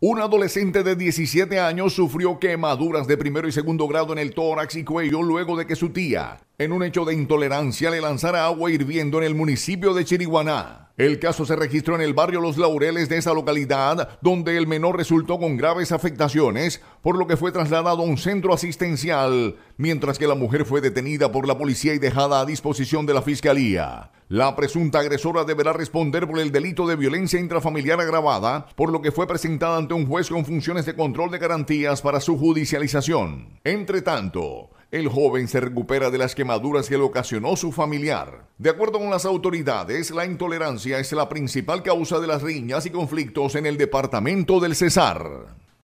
Un adolescente de 17 años sufrió quemaduras de primero y segundo grado en el tórax y cuello luego de que su tía, en un hecho de intolerancia, le lanzara agua hirviendo en el municipio de Chiriguaná. El caso se registró en el barrio Los Laureles de esa localidad, donde el menor resultó con graves afectaciones, por lo que fue trasladado a un centro asistencial, mientras que la mujer fue detenida por la policía y dejada a disposición de la fiscalía. La presunta agresora deberá responder por el delito de violencia intrafamiliar agravada, por lo que fue presentada ante un juez con funciones de control de garantías para su judicialización. Entre tanto, el joven se recupera de las quemaduras que le ocasionó su familiar. De acuerdo con las autoridades, la intolerancia es la principal causa de las riñas y conflictos en el departamento del Cesar.